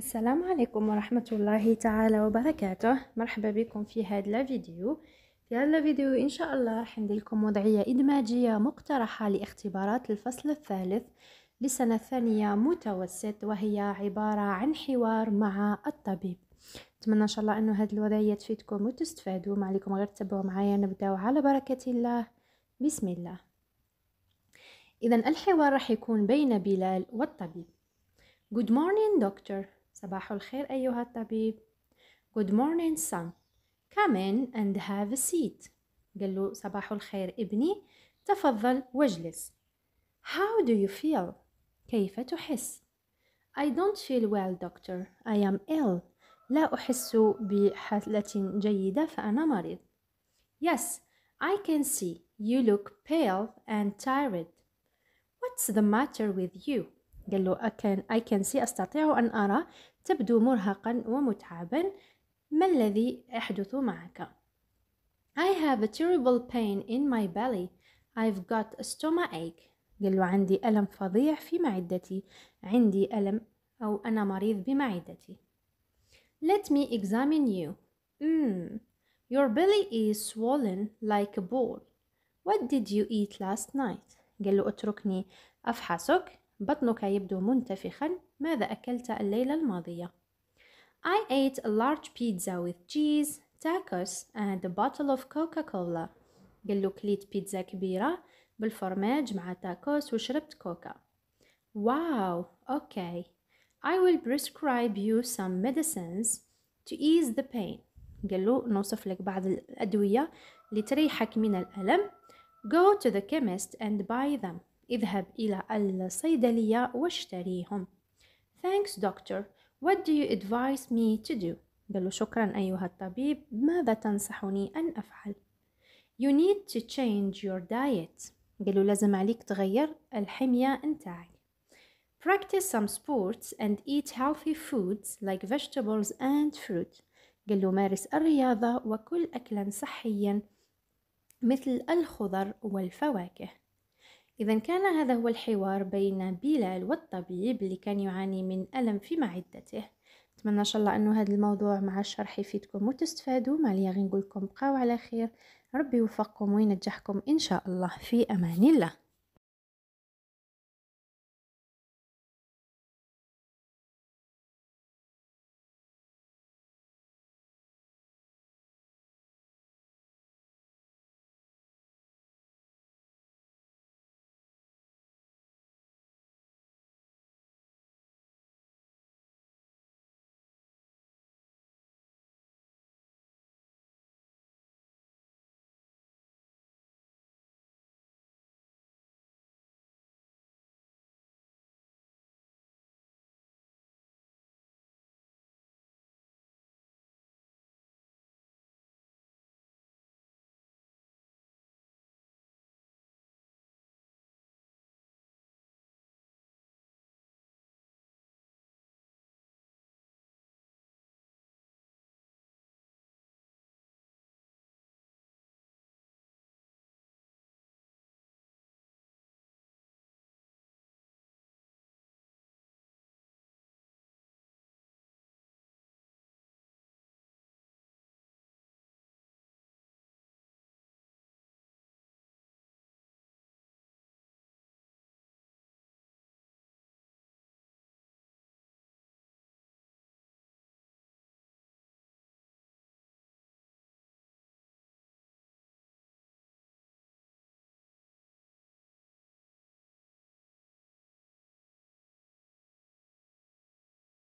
السلام عليكم ورحمة الله تعالى وبركاته مرحبا بكم في هذا الفيديو في هذا الفيديو إن شاء الله راح لكم وضعية إدماجية مقترحة لاختبارات الفصل الثالث لسنة ثانية متوسط وهي عبارة عن حوار مع الطبيب أتمنى إن شاء الله أنه هذه الوضعية تفيدكم وتستفادوا ما عليكم غير تتبعوا معايا نبداو على بركة الله بسم الله إذا الحوار راح يكون بين بلال والطبيب Good morning doctor صباح الخير أيها الطبيب Good morning son Come in and have a seat قال له صباح الخير ابني تفضل واجلس How do you feel? كيف تحس؟ I don't feel well doctor I am ill لا أحس بحالة جيدة فأنا مريض Yes, I can see you look pale and tired What's the matter with you? قال له أكن أي كان سي أستطيع أن أرى تبدو مرهقا ومتعبا ما الذي يحدث معك؟ I have a terrible pain in my belly. I've got a stomachache. قال له عندي ألم فظيع في معدتي. عندي ألم أو أنا مريض بمعدتي. Let me examine you. Mm. Your belly is swollen like a ball. What did you eat last night? قال له اتركني أفحصك. بطنك يبدو منتفخا ماذا أكلت الليلة الماضية؟ I ate a large pizza with cheese, tacos and a bottle of Coca-Cola قال له كليت بيتزا كبيرة بالفرماج مع تاكوس وشربت كوكا واو أوكي I will prescribe you some medicines to ease the pain قال له نوصف لك بعض الأدوية لتريحك من الألم Go to the chemist and buy them اذهب إلى الصيدلية واشتريهم Thanks doctor What do you advise me to do? قال له شكرا أيها الطبيب ماذا تنصحني أن أفعل؟ You need to change your diet قال له لازم عليك تغير الحمية نتاعك Practice some sports and eat healthy foods like vegetables and fruit. قال له مارس الرياضة وكل أكلا صحيا مثل الخضر والفواكه. إذا كان هذا هو الحوار بين بلال والطبيب اللي كان يعاني من ألم في معدته نتمنى ان شاء الله انه هذا الموضوع مع الشرح يفيدكم وتستفادوا ماليا غير نقول لكم بقاو على خير ربي يوفقكم وينجحكم ان شاء الله في امان الله